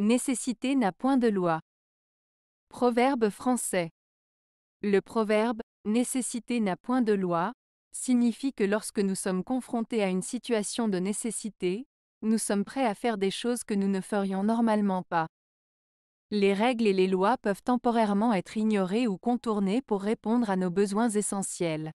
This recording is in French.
Nécessité n'a point de loi. Proverbe français. Le proverbe Nécessité n'a point de loi signifie que lorsque nous sommes confrontés à une situation de nécessité, nous sommes prêts à faire des choses que nous ne ferions normalement pas. Les règles et les lois peuvent temporairement être ignorées ou contournées pour répondre à nos besoins essentiels.